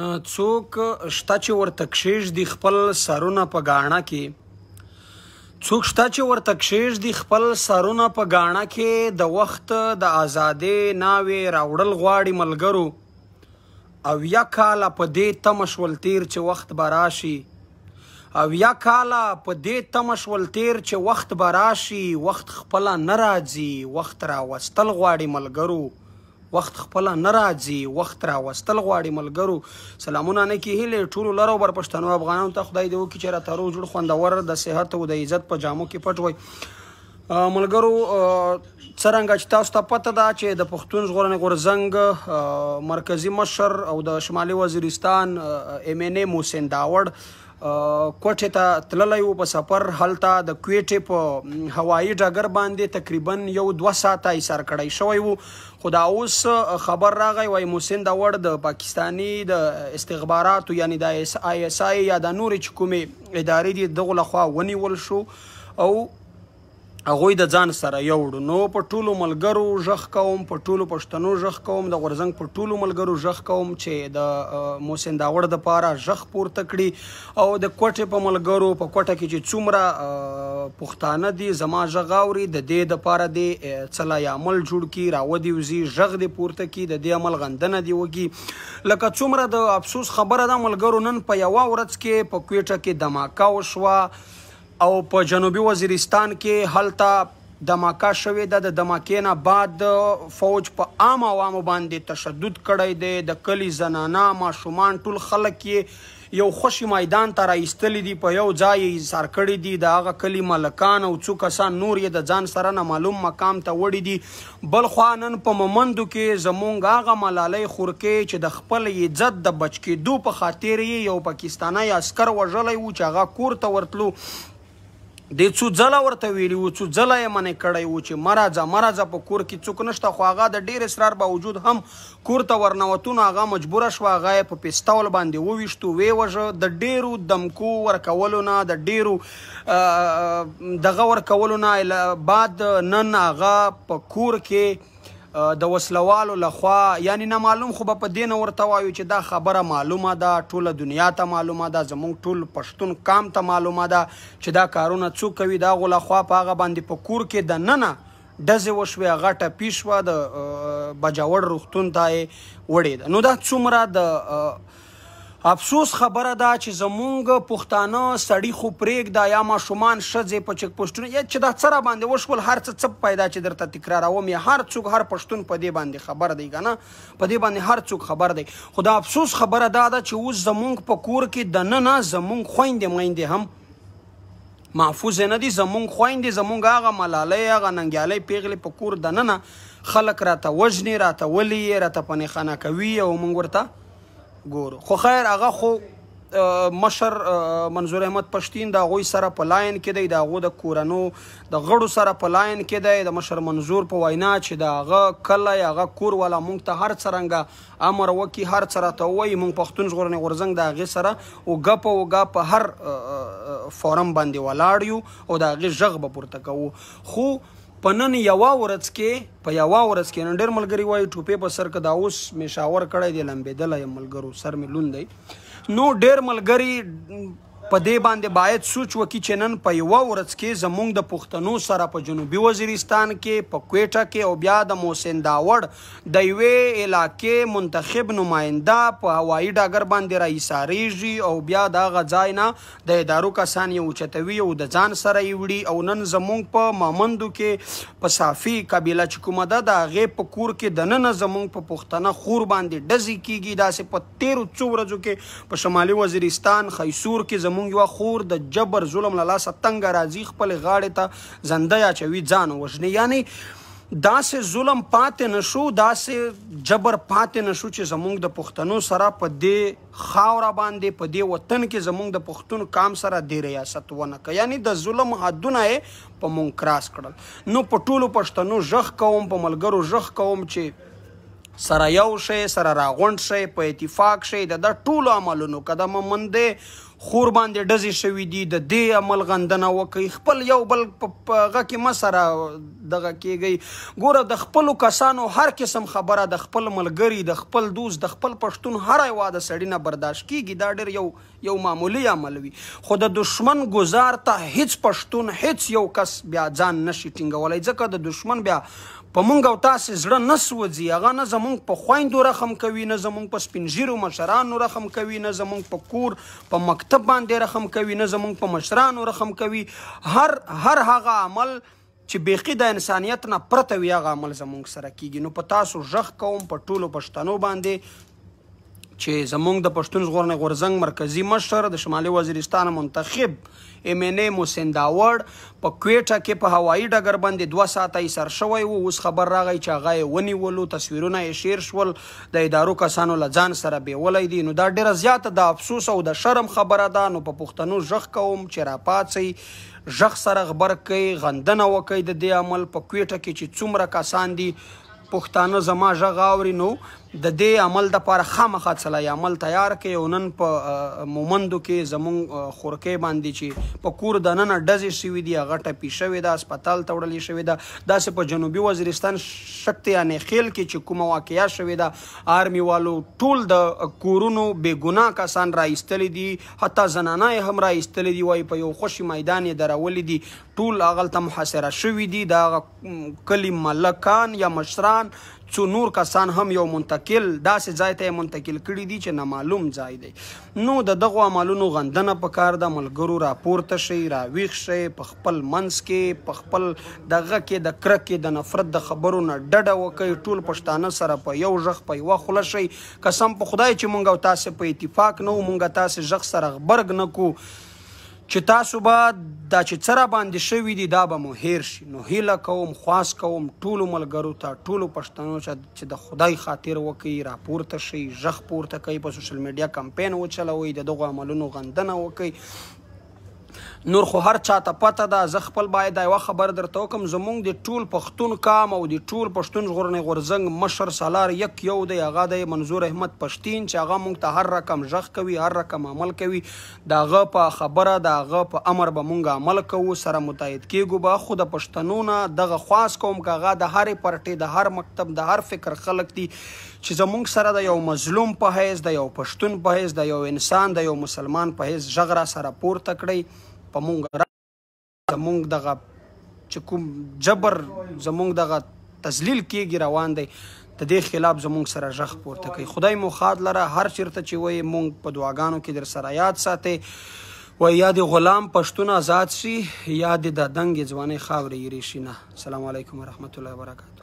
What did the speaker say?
څوک شته چې ورته کشیش دی خپل سرونه په غاڼه کې څوک شته چې ورته کشیش دی خپل سرونه په غاڼه کې د وخت د ازادۍ ناوې راوړل غواړي ملګرو او یا کاله په دې تمشول تیر چې وخت براشي او یا کاله په دې تمشول تیر چې وخت براشي وخت خپل نه راځي وخت راوستل غواړي ملګرو وخت خپل نه راځي وخت را وستل غواړي ملګرو سلامونه نه کی هله ټول لرو بر پښتنو افغانانو ته خدای دې وکړي چې را تارو جوړ خوندور د صحت او د عزت په جامو کې پټ وي ملګرو څنګه چې تاسو ته پته ده چې د پښتون ژغورنې غورزنګ مرکزی مشر او د شمالي وزیرستان ایم ان ایم حسین داوړ کوټه ته تللی وو په سفر هلته د کوټې په هوایی ډګر باندې تقریبا یو دوه ساعته ایسار کړی شوی وو خو دا اوس خبر راغی وای موسین دا وړ د پاکستانی د استخباراتو یعنی د آی اس آی یا د نورې چکمې ادارې دغه لخوا ونیول شو او هغوی د ځان سره یوړو نو په ټولو ملګرو ژغ کوم په ټولو پښتنو ژغ کوم د غورزنګ په ټولو ملګرو ژغ کوم چې د موسین داوړ د پاره ژغ پورته کړي او د کوټې په ملګرو په کوټه کې چې څومره پښتانه دي زما ژغاوري د دې د پاره دی چلا یا عمل جوړ کی راودي وزي ژغ دی پورته کی د دې عمل غندنه دی وږي لکه څومره د افسوس خبره ده ملګرو نن په یو ورځ کې په کوټه کې دماکاو شوه او په جنوبي وزیرستان کې هلته دماکا شوې ده د دماکې نه بعد فوج په عام عوامو باندې تشدد کړی دی د کلی زنانا ماشومان ټول خلک یې یو خوشي میدان ته راایستلی دي په یو ځای یې سار کړی دي د هغه کلی ملکان او څو کسان نور یې د ځان سره نه معلوم مقام ته وړي دي بل خو نن په مومندو کې زمونږ هغه ملالۍ خورکې چې د خپل عزت د بچ کېدو په خاطر یې یو پاکستانی عسکر وژلی و چې هغه کور ته ورتلو د څو ځله ورته ویلی و څو ځله یې منې کړی و چې مرزه مرزه په کور کې څوک نشته خو هغه د ډېر اصرار باوجود هم کور ته ورنوتونه هغه مجبوره شوه هغه یې په پیستول باندې وویشتو ویې وژه د ډېرو دمکو ورکولو نه د ډېرو دغه ورکولو نه بعد نن هغه په کور کې د وسلوالو لخوا یعنی نه معلوم خو په دین ورته وایو چې دا خبره معلومه ده ټوله دنیا ته معلومه ده زموږ ټول پښتون کام ته معلومه ده چې دا کارونه څوک کوي دا غو لخوا په هغه باندې په کور کې د نننه دزه وشوي غټه پیشوا د بجاوړ روختون ته وړید نو دا څومره د افسوس خبره ده چې زمونږ پښتانه سړی خو پرېګ دا یا ما شومان شځې په چک پښتون یا چې دا سره باندې وشول هر څه څه پیدا چې درته تکراروم یا هر څوک هر پښتون په دې باندې خبر دی کنه په دې باندې هر څوک خبر دی خدا افسوس خبره ده چې اوس زمونږ په کور کې د نه نه زمونږ خويندې مېندې هم محفوظ نه دي زمونږ خويندې زمونږ هغه ملالۍ هغه ننګیالۍ پیغلې په کور دننه خلک راته وجنې راته ولي راته پنې خانه کوي او مونږ ورته ګورو خو خیر هغه خو مشر منظور احمد پښتین د غوي سره په لاین کې دی د غو د کورنو د غړو سره په لاین کې دی د مشر منظور په وینا چې دا غ کله هغه کور ولا مونږ ته هر څنګه امر وکي هر څره ته وای مونږ پښتون ژغورنې غورزنګ د غي سره او غپ او غپ هر فورم باندې ولاړ یو او د غي ژغ به پورته کوو خو پنن یو ورځ کې په یو ورځ کې نن ډېر ملګری وای ټوپې په سر کې دا اوس می شاور کړی دی لمبېدل یم ملګرو سر می لوندې نو ډېر ملګری په دې باندې باید سوچ وکړي چې نن په یو ورځ کې زموږ د پښتنو سره په جنوبي وزیرستان کې په کوټه کې او بیا د موسین داوړ د یوې علاقې منتخب نماینده په هوایي ډاګر باندې راایساریږي او بیا دا غځای نه د ادارو کسان یې اوچتوي او د ځان سره یې وړي او نن زموږ په مامندو کې په صافي قبیله چې کومه ده د هغې په کور کې دننه زموږ په پښتنه خور باندې ډزې کیږي داسې په تیرو څو ورځو کې په شمالي وزیرستان خیسور کې زموږ زمونږ یو خور د جبر ظلم له لاسه تنګ راځي خپل غاړې ته زنده اچوي ځان وژني یعنی داسې ظلم پاتې نشو داسې جبر پاتې نشو چې زمونږ د پښتنو سره په دې خاوره باندې په دې وطن کې زمونږ د پښتون کام سره د ریاست ونه کوي یعنی د ظلم حدونه په مونږ کراس کړل نو په ټولو پښتنو ژغ کوم په ملګرو ژغ کوم چې سره یو شی سره راغونډ شي په اتفاق شي د ټولو عملونو قدم مندې خور باندې ډزې شوې دي د دې عمل غندنه وکي خپل یو بل غه کې مسره دغه کېږي ګوره د خپل کسانو هر قسم خبره د خپل ملګری د خپل دوست د خپل پښتون هر واده سړی نه برداشت کیږي دا ډېر یو یو معمولی عمل وي خو د دشمن گزار ته هیڅ پښتون هیڅ یو کس بیا ځان نشي ټینګولای ځکه د دشمن بیا په مونږ او تاسې زړه نه سوځي هغه نه زمونږ په خویندو رحم کوي نه زمونږ په سپینږیرو مشرانو رحم کوي نه زمونږ په کور په مکتب باندې رحم کوي نه زمونږ په مشرانو رحم کوي هر هر هغه عمل چې بیخي د انسانیت نه پرته وي هغه عمل زمونږ سره کیږي نو په تاسو ژغ کوم په ټولو پښتنو باندې چې زمونږ د پښتون ژغورنې غورزنګ مرکزی مشر د شمالي وزیرستان منتخب ایم ان ای موسین داوړ په کوټه کې په هوایي ډګر باندې 2 ساعته یې سر شوی وو اوس خبر راغی چې هغه یې ونیولو تصویرونه یې شیر شول د ادارو کسانو له ځان سره بیولای دي نو دا ډیره زیاته د افسوس او د شرم خبره ده نو په پښتنو ژغ کوم چې راپاڅي ژغ سره خبر کوي غندنه وکړي د دې عمل په کوټه کې چې څومره کسان دي پښتانه زما ژغاوري نو د دې عمل د پر خامخا صلاحي عمل تیار کړي او نن په مومندو کې زمون خورکې باندې چې په کور د نن ډزې شوې دي غټه پی شوې ده هسپتال توړلې شوې ده داسې په جنوبي وزیرستان شکته یعنی خیل کې چې کومه واقعیا شوې ده آرمي والو ټول د کورونو بے ګناه کسان را ایستلې دي حتی زنانه هم را ایستلې دي وای په یو خوشي میدان درولې دي ټول اغل ته محاصره شوې دي د کلی ملکان یا مشران کسان څو نور کسان هم یو منتقل داسې ځای ته منتقل کړي دي چې نامعلوم ځای دی نو د دغه عملونو غندنه په کار د ملګرو راپورته شي راویښ شي په خپل منس کې په خپل دغه کې د کرکې د نفرت د خبرو نه ډډه وکړي ټول پښتانه سره په یو ژغ په یو خوله شي قسم په خدای چې مونږ او تاسو په اتفاق نه مونږ تاسو ژغ سره خبرګ نه کوو چې تاسو به دا چې څه را باندې شوي دي دا به مو هیر شي نو هیله کوم خواس کوم ټولو ملګرو ته ټولو پښتنو چې د خدای خاطر وکړي راپورته شي ژغ پورته کوي په سوشل میډیا کمپین وچلوي د دغو عملونو غندنه وکړي نور خو هر چا ته پته ده زه خپل باید دا یوه خبر درته وکړم زموږ د ټول پښتون کام او د ټول پښتون ژغورنې غورځنګ مشر سالار یک یو دی هغه دی منظور احمد پښتین چې هغه موږ ته هر رقم غږ کوي هر رقم عمل کوي د هغه په خبره د هغه په امر به موږ عمل کوو سره متحد کیږو به خو د پښتنو نه دغه خاص کوم کغه د هر پرټې د هر مکتب د هر فکر خلک دي چې زموږ سره د یو مظلوم په حیث د یو پښتون په حیث د یو انسان د یو مسلمان په حیث ژغرا سره پورته کړی په مونږ زمونږ دغه چې کوم جبر زمونږ دغه تذلیل کیږي روان دی د دې خلاف زمونږ سره ژغ پورته کوي خدای مو خاد لره هر چیرته چې وای مونږ په دعاګانو کې در سره یاد ساتي و یا د غلام پښتون آزاد شي یا د دنګ ځواني خاورې ریشي نه السلام علیکم ورحمت الله وبرکاته